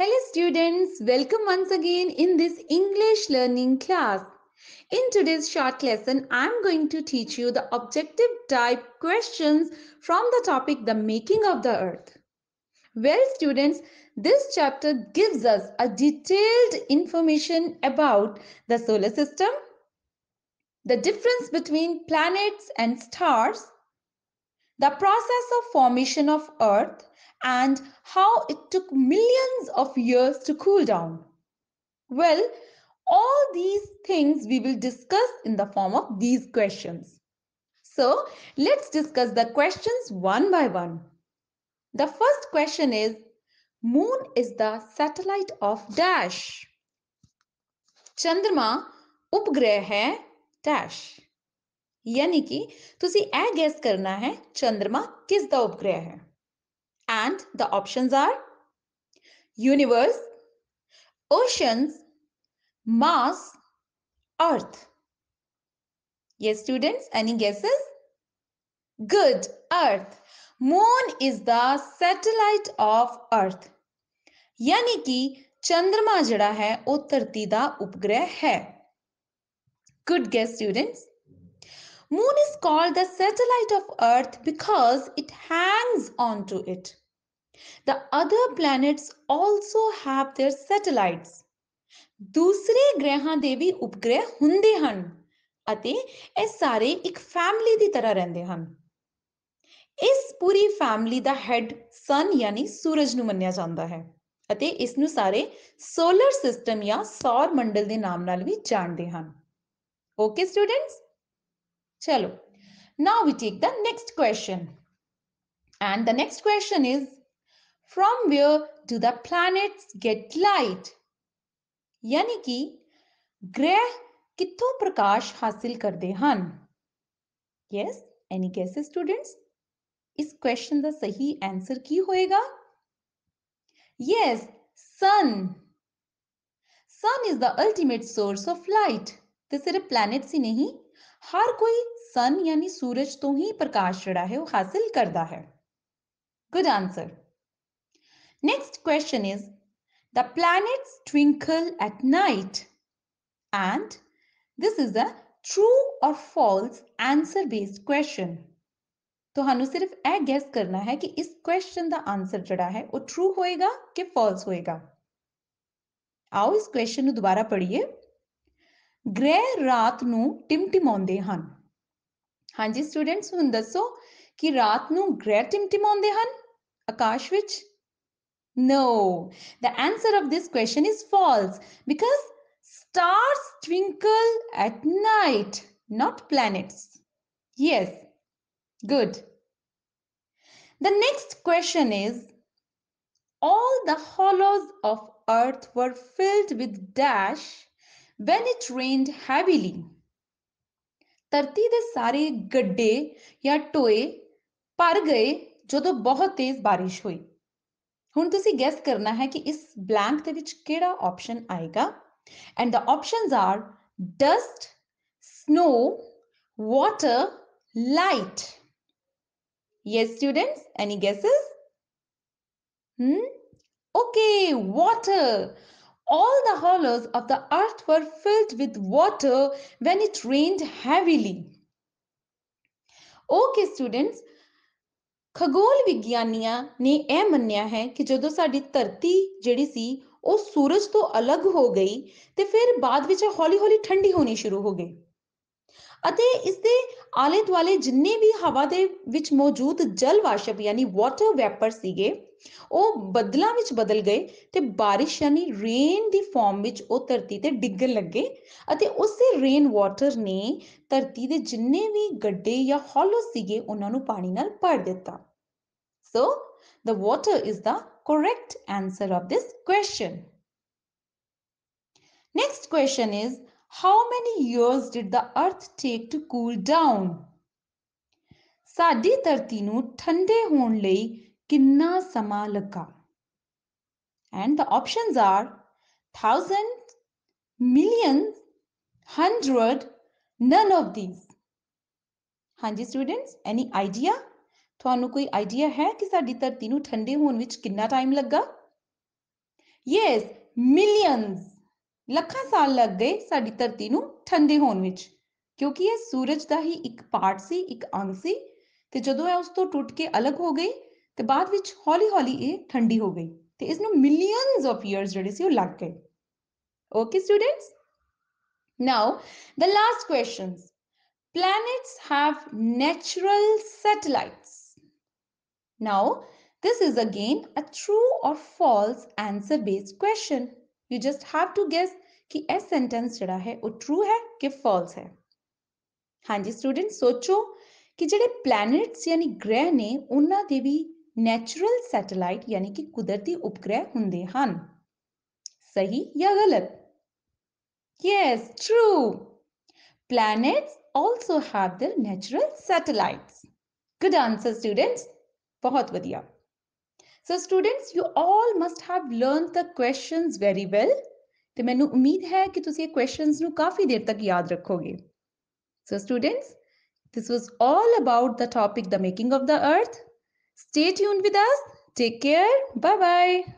Hello students, welcome once again in this English learning class. In today's short lesson, I'm going to teach you the objective type questions from the topic the making of the earth. Well students, this chapter gives us a detailed information about the solar system, the difference between planets and stars, the process of formation of earth, and how it took millions of years to cool down. Well, all these things we will discuss in the form of these questions. So let's discuss the questions one by one. The first question is Moon is the satellite of dash. Chandrama upgrah hai Dash. यानी कि ਤੁਸੀਂ ਇਹ gas ਕਰਨਾ ਹੈ ਚੰ드ਰਮਾ ਕਿਸ ਦਾ ਉਪਗ੍ਰਹਿ ਹੈ and the options are universe, oceans, Mars, Earth. Yes, students, any guesses? Good, Earth. Moon is the satellite of Earth. यानी कि चंद्रमा जड़ा है वो धरती उपग्रह है Good guess, students. Moon is called the satellite of Earth because it hangs onto it. The other planets also have their satellites. ਦੂਸਰੇ ਗ੍ਰਹਿਾਂ ਦੇ ਵੀ ਉਪਗ੍ਰਹਿ ਹੁੰਦੇ ਹਨ ਅਤੇ ਇਹ ਸਾਰੇ ਇੱਕ ਫੈਮਿਲੀ ਦੀ ਤਰ੍ਹਾਂ ਰਹਿੰਦੇ ਹਨ ਇਸ ਪੂਰੀ ਫੈਮਿਲੀ ਦਾ ਹੈਡ ਸਨ ਯਾਨੀ ਸੂਰਜ ਨੂੰ ਮੰਨਿਆ ਜਾਂਦਾ ਹੈ ਅਤੇ ਇਸ ਨੂੰ ਸਾਰੇ ਸੋਲਰ ਸਿਸਟਮ ਜਾਂ ਸੌਰ ਮੰਡਲ ਦੇ ਨਾਮ ਨਾਲ ਵੀ ਜਾਣਦੇ ਹਨ okay students Hello. Now we take the next question. And the next question is, from where do the planets get light? Yani ki, grah kitho prakash hasil karde han? Yes, any guesses students? Is question the sahi answer ki hoega? Yes, sun. Sun is the ultimate source of light. This is a planet si nahi. Har sun यानी सूरज तो ही प्रकाश जड़ा है वो हासिल करता है good answer next question is the planets twinkle at night and this is a true और फॉल्स आंसर बेस्ड क्वेश्चन तो हनु सिर्फ ए गेस करना है कि इस क्वेश्चन का आंसर जड़ा है वो ट्रू होएगा कि फॉल्स होएगा आओ इस क्वेश्चन दोबारा पढ़िए ग्रह रात ਨੂੰ ਟਿਮਟਿਮਾਉਂਦੇ ਹਨ ਹਾਂਜੀ students, ਹੁਣ ਦੱਸੋ ਕਿ ਰਾਤ ਨੂੰ ਗ੍ਰਹਿ No, the answer of this question is false because stars twinkle at night, not planets. Yes, good. The next question is All the hollows of earth were filled with dash when it rained heavily. ਧਰਤੀ ਦੇ ਸਾਰੇ ਗੱਡੇ ਜਾਂ ਟੋਏ ਭਰ ਗਏ ਜਦੋਂ ਬਹੁਤ ਤੇਜ਼ بارش ਹੋਈ ਹੁਣ ਤੁਸੀਂ ਗੈਸ ਕਰਨਾ ਹੈ ਕਿ ਇਸ ਬਲੈਂਕ ਦੇ ਵਿੱਚ ਕਿਹੜਾ ਆਪਸ਼ਨ ਆਏਗਾ and the options are dust snow water light yes students any guesses hmm okay water All the hollows of the earth were filled with water when it rained heavily. Okay, students, ਖਗੋਲ ਵਿਗਿਆਨੀਆਂ ne ਇਹ ਮੰਨਿਆ ਹੈ ਕਿ ਜਦੋਂ ਸਾਡੀ ਧਰਤੀ ਜਿਹੜੀ ਸੀ ਉਹ ਸੂਰਜ ਤੋਂ ਅਲੱਗ ਹੋ ਗਈ ਤੇ ਫਿਰ ਬਾਅਦ ਵਿੱਚ ਹੌਲੀ-ਹੌਲੀ ਠੰਡੀ ਹੋਣੀ ਅਤੇ ਇਸ ਦੇ ਆਲੇ ਦੁਆਲੇ ਜਿੰਨੇ ਵੀ ਹਵਾ ਦੇ ਵਿੱਚ ਮੌਜੂਦ ਜਲ ਵਾਸ਼ਪ ਯਾਨੀ ਵਾਟਰ ਵੈਪਰ ਸੀਗੇ ਉਹ ਬੱਦਲਾਂ ਵਿੱਚ ਬਦਲ ਗਏ ਤੇ ਬਾਰਿਸ਼ ਯਾਨੀ ਰੇਨ ਦੀ ਫਾਰਮ ਵਿੱਚ ਉਹ ਧਰਤੀ ਤੇ ਡਿੱਗਣ ਲੱਗੇ ਅਤੇ ਉਸੇ ਰੇਨ ਵਾਟਰ ਨੇ ਧਰਤੀ ਦੇ ਜਿੰਨੇ ਵੀ ਗੱਡੇ ਜਾਂ ਹੌਲੋ ਸੀਗੇ ਉਹਨਾਂ ਨੂੰ ਪਾਣੀ ਨਾਲ ਭਰ ਦਿੱਤਾ so the water is the correct answer of this question next question is How many years did the earth take to cool down? ਸਾਡੀ ਧਰਤੀ ਨੂੰ ਠੰਡੇ ਹੋਣ ਲਈ ਕਿੰਨਾ ਸਮਾਂ ਲੱਗਾ? And the options are thousand, millions, hundred, none of these. ਹਾਂਜੀ ਸਟੂਡੈਂਟਸ ਐਨੀ ਆਈਡੀਆ ਤੁਹਾਨੂੰ ਕੋਈ ਆਈਡੀਆ ਹੈ ਕਿ ਸਾਡੀ ਧਰਤੀ ਨੂੰ ਠੰਡੇ ਹੋਣ ਵਿੱਚ ਕਿੰਨਾ ਟਾਈਮ ਲੱਗਾ? Yes, millions. ਲੱਖਾਂ ਸਾਲ ਲੱਗ ਗਏ ਸਾਡੀ ਧਰਤੀ ਨੂੰ ਠੰਡੇ ਹੋਣ ਵਿੱਚ ਕਿਉਂਕਿ ਇਹ ਸੂਰਜ ਦਾ ਹੀ ਇੱਕ ਪਾਰਟ ਸੀ ਇੱਕ ਅੰਗ ਸੀ ਤੇ ਜਦੋਂ ਇਹ ਉਸ ਤੋਂ ਟੁੱਟ ਕੇ ਅਲੱਗ ਹੋ ਗਈ ਤੇ ਬਾਅਦ ਵਿੱਚ ਹੌਲੀ-ਹੌਲੀ ਇਹ ਠੰਡੀ ਹੋ ਗਈ ਤੇ ਇਸ ਨੂੰ ਮਿਲੀਅਨਸ ਆਫ ਇਅਰਸ ਜਿਹੜੇ ਸੀ ਉਹ ਲੱਗ ਗਏ okay students now the last questions planets have natural satellites. Now, this is again a true or false answer based question. You just have to guess कि एस सेंटेंस जड़ा है वो ट्रू है कि फॉल्स है हाँ जी स्टूडेंट सोचो कि जेडे प्लैनेट्स यानी ग्रह ने उन्होंने भी नेचुरल सैटेलाइट यानी कि कुदरती उपग्रह होंगे सही या गलत yes true planets also have their natural satellites good answer students बहुत बढ़िया so students you all must have learn the question very well तो मैं उम्मीद है कि तुम क्वेश्चन काफ़ी देर तक याद रखोगे so students this was all about the topic the making of the earth stay tune with us take care bye bye